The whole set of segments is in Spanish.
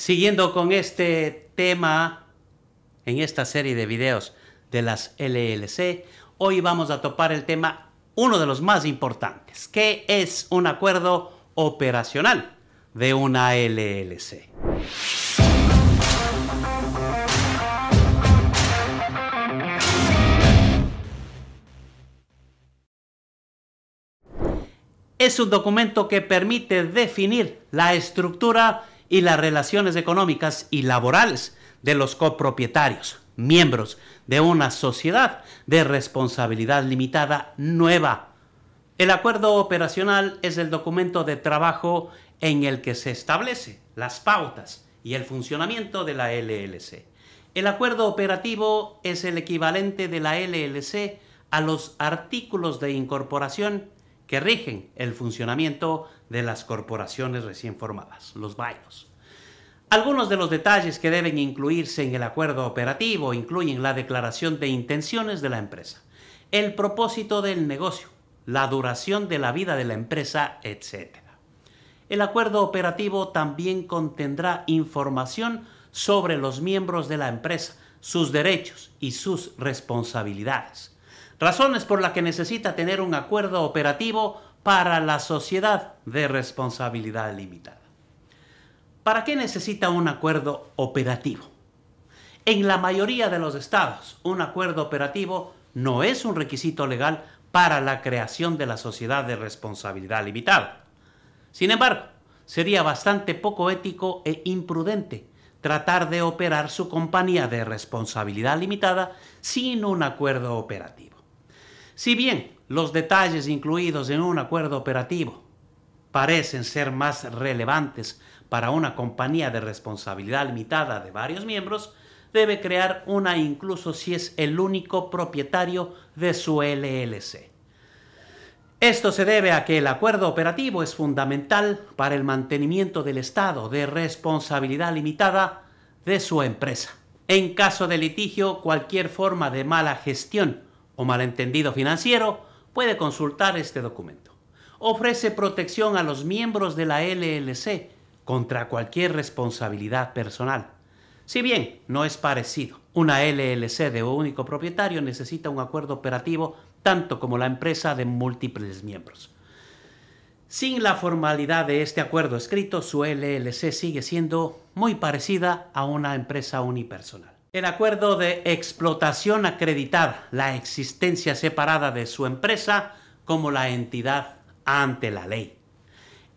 Siguiendo con este tema en esta serie de videos de las LLC, hoy vamos a topar el tema, uno de los más importantes, que es un acuerdo operacional de una LLC. Es un documento que permite definir la estructura y las relaciones económicas y laborales de los copropietarios, miembros de una sociedad de responsabilidad limitada nueva. El acuerdo operacional es el documento de trabajo en el que se establece las pautas y el funcionamiento de la LLC. El acuerdo operativo es el equivalente de la LLC a los artículos de incorporación que rigen el funcionamiento de las corporaciones recién formadas, los bailos. Algunos de los detalles que deben incluirse en el acuerdo operativo incluyen la declaración de intenciones de la empresa, el propósito del negocio, la duración de la vida de la empresa, etc. El acuerdo operativo también contendrá información sobre los miembros de la empresa, sus derechos y sus responsabilidades razones por las que necesita tener un acuerdo operativo para la sociedad de responsabilidad limitada. ¿Para qué necesita un acuerdo operativo? En la mayoría de los estados, un acuerdo operativo no es un requisito legal para la creación de la sociedad de responsabilidad limitada. Sin embargo, sería bastante poco ético e imprudente tratar de operar su compañía de responsabilidad limitada sin un acuerdo operativo. Si bien los detalles incluidos en un acuerdo operativo parecen ser más relevantes para una compañía de responsabilidad limitada de varios miembros, debe crear una incluso si es el único propietario de su LLC. Esto se debe a que el acuerdo operativo es fundamental para el mantenimiento del estado de responsabilidad limitada de su empresa. En caso de litigio, cualquier forma de mala gestión o malentendido financiero, puede consultar este documento. Ofrece protección a los miembros de la LLC contra cualquier responsabilidad personal. Si bien no es parecido, una LLC de único propietario necesita un acuerdo operativo tanto como la empresa de múltiples miembros. Sin la formalidad de este acuerdo escrito, su LLC sigue siendo muy parecida a una empresa unipersonal. El acuerdo de explotación acreditada la existencia separada de su empresa como la entidad ante la ley.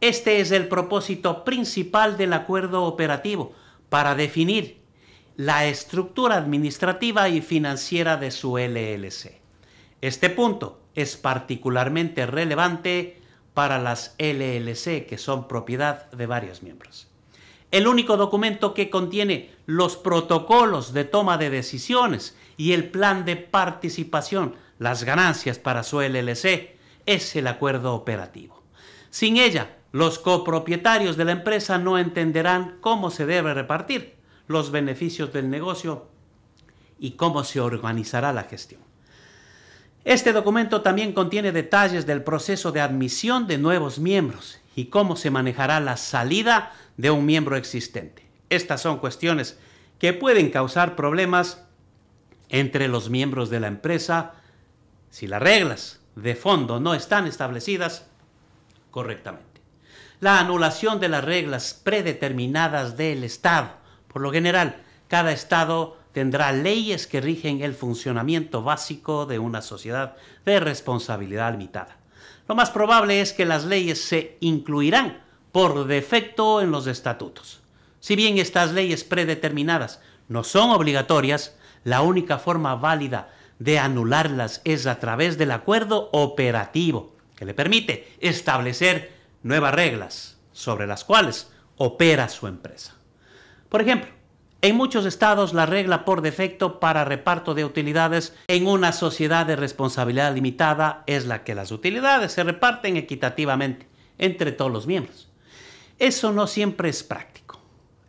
Este es el propósito principal del acuerdo operativo para definir la estructura administrativa y financiera de su LLC. Este punto es particularmente relevante para las LLC que son propiedad de varios miembros el único documento que contiene los protocolos de toma de decisiones y el plan de participación, las ganancias para su LLC, es el acuerdo operativo. Sin ella, los copropietarios de la empresa no entenderán cómo se debe repartir los beneficios del negocio y cómo se organizará la gestión. Este documento también contiene detalles del proceso de admisión de nuevos miembros y cómo se manejará la salida de un miembro existente. Estas son cuestiones que pueden causar problemas entre los miembros de la empresa si las reglas de fondo no están establecidas correctamente. La anulación de las reglas predeterminadas del Estado. Por lo general, cada Estado tendrá leyes que rigen el funcionamiento básico de una sociedad de responsabilidad limitada lo más probable es que las leyes se incluirán por defecto en los estatutos. Si bien estas leyes predeterminadas no son obligatorias, la única forma válida de anularlas es a través del acuerdo operativo, que le permite establecer nuevas reglas sobre las cuales opera su empresa. Por ejemplo, en muchos estados, la regla por defecto para reparto de utilidades en una sociedad de responsabilidad limitada es la que las utilidades se reparten equitativamente entre todos los miembros. Eso no siempre es práctico.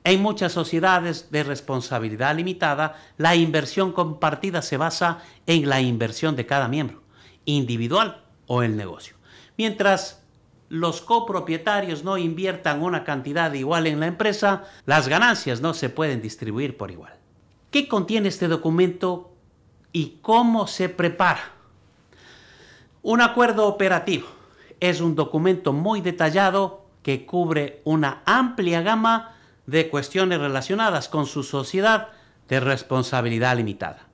En muchas sociedades de responsabilidad limitada, la inversión compartida se basa en la inversión de cada miembro, individual o el negocio. Mientras los copropietarios no inviertan una cantidad igual en la empresa, las ganancias no se pueden distribuir por igual. ¿Qué contiene este documento y cómo se prepara? Un acuerdo operativo es un documento muy detallado que cubre una amplia gama de cuestiones relacionadas con su sociedad de responsabilidad limitada.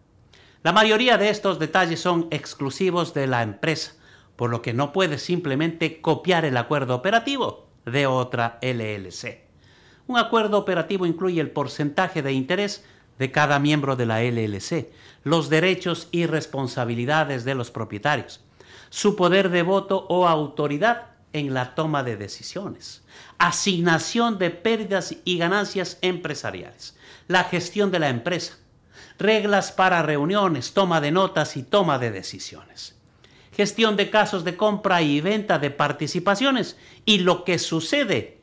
La mayoría de estos detalles son exclusivos de la empresa por lo que no puede simplemente copiar el acuerdo operativo de otra LLC. Un acuerdo operativo incluye el porcentaje de interés de cada miembro de la LLC, los derechos y responsabilidades de los propietarios, su poder de voto o autoridad en la toma de decisiones, asignación de pérdidas y ganancias empresariales, la gestión de la empresa, reglas para reuniones, toma de notas y toma de decisiones gestión de casos de compra y venta de participaciones y lo que sucede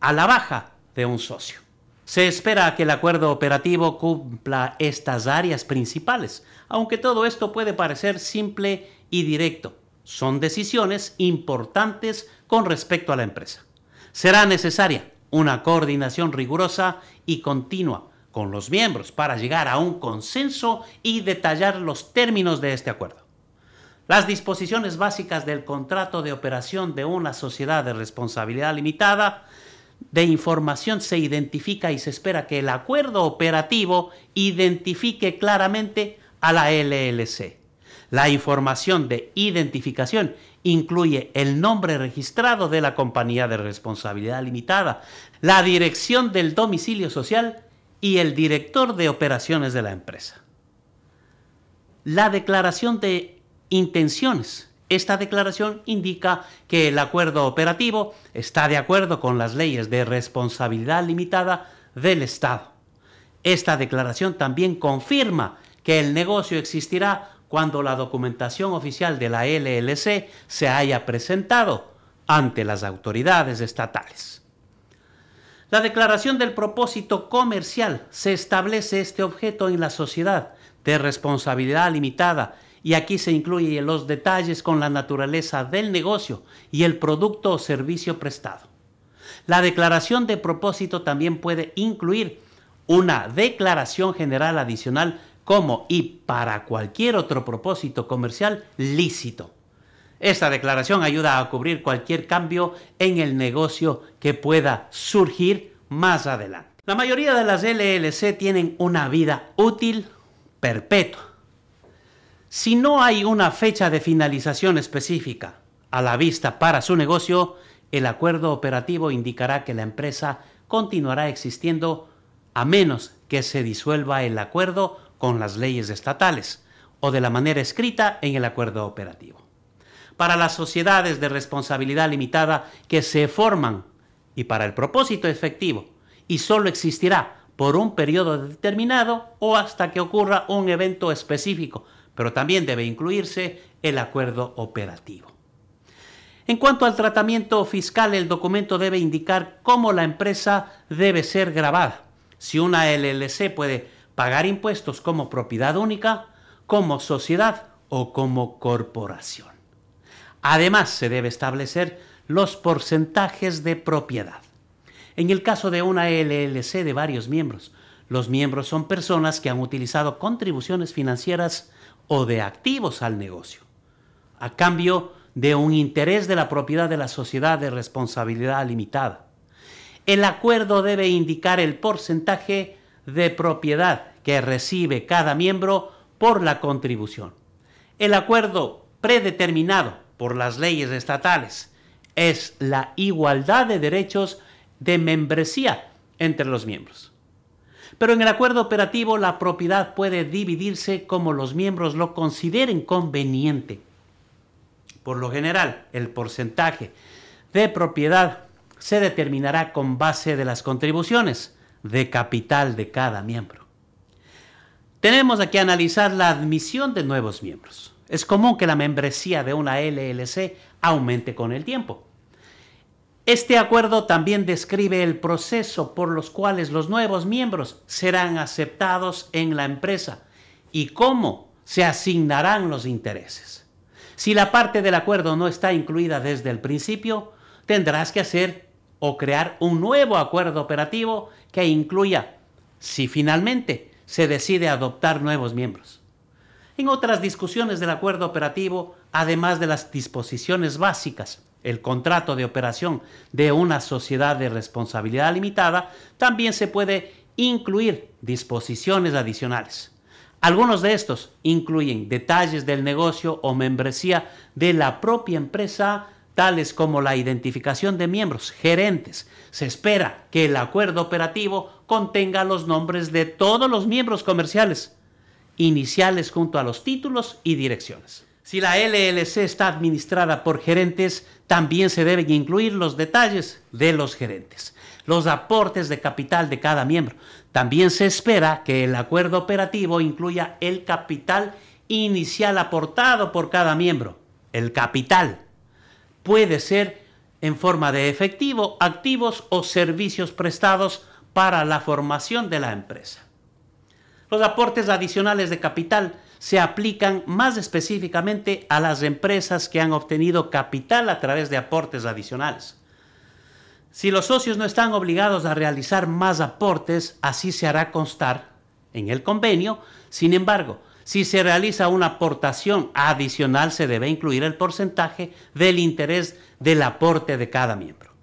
a la baja de un socio. Se espera que el acuerdo operativo cumpla estas áreas principales, aunque todo esto puede parecer simple y directo. Son decisiones importantes con respecto a la empresa. Será necesaria una coordinación rigurosa y continua con los miembros para llegar a un consenso y detallar los términos de este acuerdo. Las disposiciones básicas del contrato de operación de una sociedad de responsabilidad limitada de información se identifica y se espera que el acuerdo operativo identifique claramente a la LLC. La información de identificación incluye el nombre registrado de la compañía de responsabilidad limitada, la dirección del domicilio social y el director de operaciones de la empresa. La declaración de intenciones. Esta declaración indica que el acuerdo operativo está de acuerdo con las leyes de responsabilidad limitada del Estado. Esta declaración también confirma que el negocio existirá cuando la documentación oficial de la LLC se haya presentado ante las autoridades estatales. La declaración del propósito comercial se establece este objeto en la sociedad de responsabilidad limitada y aquí se incluyen los detalles con la naturaleza del negocio y el producto o servicio prestado. La declaración de propósito también puede incluir una declaración general adicional como y para cualquier otro propósito comercial lícito. Esta declaración ayuda a cubrir cualquier cambio en el negocio que pueda surgir más adelante. La mayoría de las LLC tienen una vida útil perpetua si no hay una fecha de finalización específica a la vista para su negocio, el acuerdo operativo indicará que la empresa continuará existiendo a menos que se disuelva el acuerdo con las leyes estatales o de la manera escrita en el acuerdo operativo. Para las sociedades de responsabilidad limitada que se forman y para el propósito efectivo y solo existirá por un periodo determinado o hasta que ocurra un evento específico pero también debe incluirse el acuerdo operativo. En cuanto al tratamiento fiscal, el documento debe indicar cómo la empresa debe ser grabada. Si una LLC puede pagar impuestos como propiedad única, como sociedad o como corporación. Además, se debe establecer los porcentajes de propiedad. En el caso de una LLC de varios miembros, los miembros son personas que han utilizado contribuciones financieras o de activos al negocio, a cambio de un interés de la propiedad de la sociedad de responsabilidad limitada. El acuerdo debe indicar el porcentaje de propiedad que recibe cada miembro por la contribución. El acuerdo predeterminado por las leyes estatales es la igualdad de derechos de membresía entre los miembros pero en el acuerdo operativo la propiedad puede dividirse como los miembros lo consideren conveniente. Por lo general, el porcentaje de propiedad se determinará con base de las contribuciones de capital de cada miembro. Tenemos aquí analizar la admisión de nuevos miembros. Es común que la membresía de una LLC aumente con el tiempo. Este acuerdo también describe el proceso por los cuales los nuevos miembros serán aceptados en la empresa y cómo se asignarán los intereses. Si la parte del acuerdo no está incluida desde el principio, tendrás que hacer o crear un nuevo acuerdo operativo que incluya, si finalmente se decide adoptar nuevos miembros. En otras discusiones del acuerdo operativo, además de las disposiciones básicas el contrato de operación de una sociedad de responsabilidad limitada, también se puede incluir disposiciones adicionales. Algunos de estos incluyen detalles del negocio o membresía de la propia empresa, tales como la identificación de miembros, gerentes. Se espera que el acuerdo operativo contenga los nombres de todos los miembros comerciales, iniciales junto a los títulos y direcciones. Si la LLC está administrada por gerentes, también se deben incluir los detalles de los gerentes, los aportes de capital de cada miembro. También se espera que el acuerdo operativo incluya el capital inicial aportado por cada miembro. El capital puede ser en forma de efectivo, activos o servicios prestados para la formación de la empresa. Los aportes adicionales de capital se aplican más específicamente a las empresas que han obtenido capital a través de aportes adicionales. Si los socios no están obligados a realizar más aportes, así se hará constar en el convenio. Sin embargo, si se realiza una aportación adicional, se debe incluir el porcentaje del interés del aporte de cada miembro.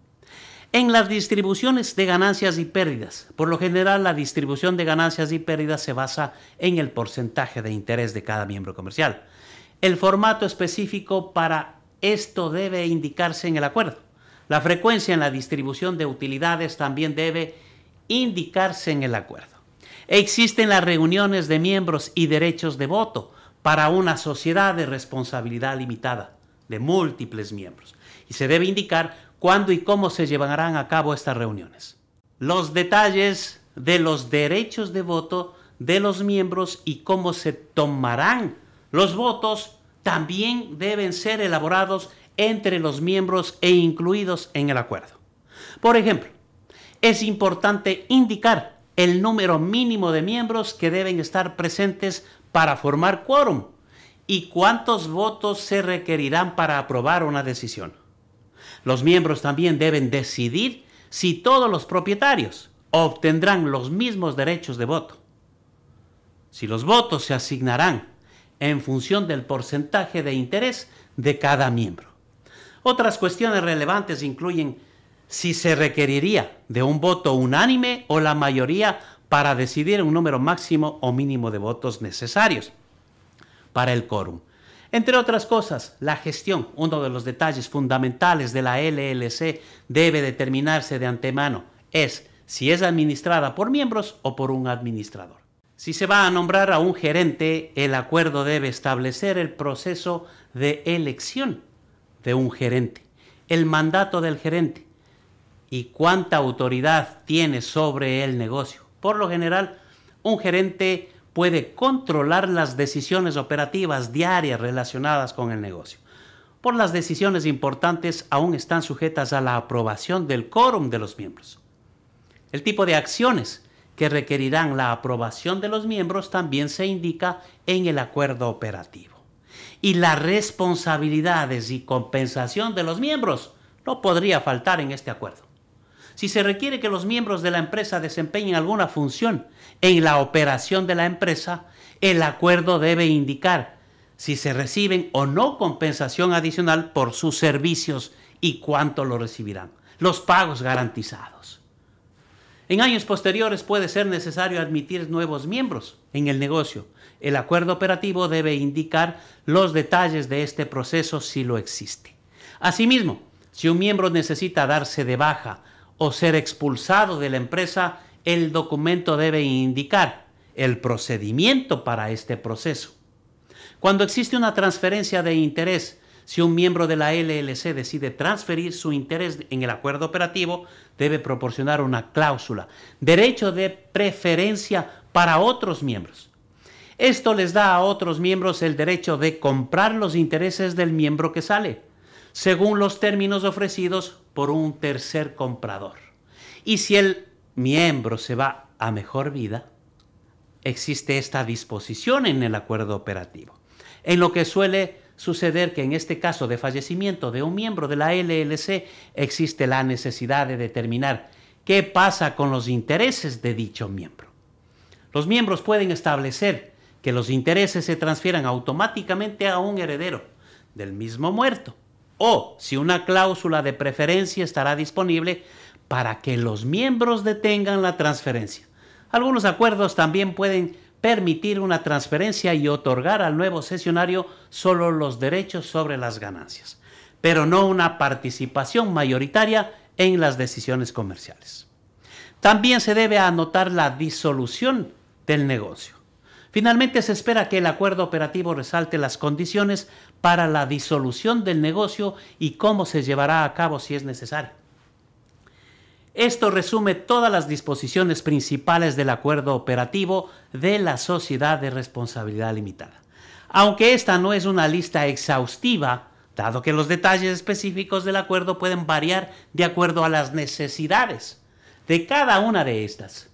En las distribuciones de ganancias y pérdidas, por lo general la distribución de ganancias y pérdidas se basa en el porcentaje de interés de cada miembro comercial. El formato específico para esto debe indicarse en el acuerdo. La frecuencia en la distribución de utilidades también debe indicarse en el acuerdo. Existen las reuniones de miembros y derechos de voto para una sociedad de responsabilidad limitada de múltiples miembros y se debe indicar cuándo y cómo se llevarán a cabo estas reuniones. Los detalles de los derechos de voto de los miembros y cómo se tomarán los votos también deben ser elaborados entre los miembros e incluidos en el acuerdo. Por ejemplo, es importante indicar el número mínimo de miembros que deben estar presentes para formar quórum y cuántos votos se requerirán para aprobar una decisión. Los miembros también deben decidir si todos los propietarios obtendrán los mismos derechos de voto. Si los votos se asignarán en función del porcentaje de interés de cada miembro. Otras cuestiones relevantes incluyen si se requeriría de un voto unánime o la mayoría para decidir un número máximo o mínimo de votos necesarios para el quórum. Entre otras cosas, la gestión, uno de los detalles fundamentales de la LLC, debe determinarse de antemano, es si es administrada por miembros o por un administrador. Si se va a nombrar a un gerente, el acuerdo debe establecer el proceso de elección de un gerente, el mandato del gerente y cuánta autoridad tiene sobre el negocio. Por lo general, un gerente puede controlar las decisiones operativas diarias relacionadas con el negocio. Por las decisiones importantes aún están sujetas a la aprobación del quórum de los miembros. El tipo de acciones que requerirán la aprobación de los miembros también se indica en el acuerdo operativo. Y las responsabilidades y compensación de los miembros no podría faltar en este acuerdo. Si se requiere que los miembros de la empresa desempeñen alguna función en la operación de la empresa, el acuerdo debe indicar si se reciben o no compensación adicional por sus servicios y cuánto lo recibirán. Los pagos garantizados. En años posteriores puede ser necesario admitir nuevos miembros en el negocio. El acuerdo operativo debe indicar los detalles de este proceso si lo existe. Asimismo, si un miembro necesita darse de baja o ser expulsado de la empresa, el documento debe indicar el procedimiento para este proceso. Cuando existe una transferencia de interés, si un miembro de la LLC decide transferir su interés en el acuerdo operativo, debe proporcionar una cláusula, derecho de preferencia para otros miembros. Esto les da a otros miembros el derecho de comprar los intereses del miembro que sale, según los términos ofrecidos por un tercer comprador. Y si el miembro se va a mejor vida, existe esta disposición en el acuerdo operativo. En lo que suele suceder que en este caso de fallecimiento de un miembro de la LLC existe la necesidad de determinar qué pasa con los intereses de dicho miembro. Los miembros pueden establecer que los intereses se transfieran automáticamente a un heredero del mismo muerto o si una cláusula de preferencia estará disponible para que los miembros detengan la transferencia. Algunos acuerdos también pueden permitir una transferencia y otorgar al nuevo sesionario solo los derechos sobre las ganancias, pero no una participación mayoritaria en las decisiones comerciales. También se debe anotar la disolución del negocio. Finalmente se espera que el acuerdo operativo resalte las condiciones para la disolución del negocio y cómo se llevará a cabo si es necesario. Esto resume todas las disposiciones principales del acuerdo operativo de la sociedad de responsabilidad limitada. Aunque esta no es una lista exhaustiva, dado que los detalles específicos del acuerdo pueden variar de acuerdo a las necesidades de cada una de estas.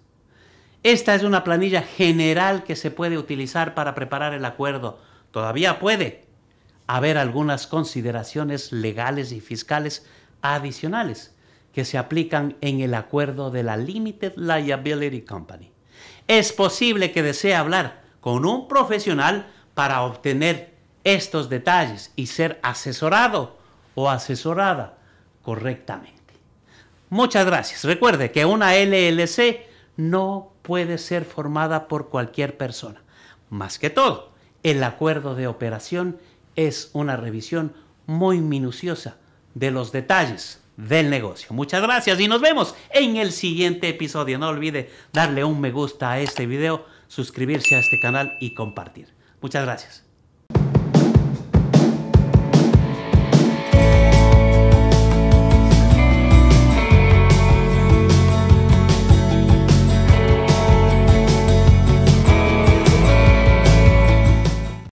Esta es una planilla general que se puede utilizar para preparar el acuerdo. Todavía puede haber algunas consideraciones legales y fiscales adicionales que se aplican en el acuerdo de la Limited Liability Company. Es posible que desee hablar con un profesional para obtener estos detalles y ser asesorado o asesorada correctamente. Muchas gracias. Recuerde que una LLC no puede ser formada por cualquier persona. Más que todo, el acuerdo de operación es una revisión muy minuciosa de los detalles del negocio. Muchas gracias y nos vemos en el siguiente episodio. No olvide darle un me gusta a este video, suscribirse a este canal y compartir. Muchas gracias.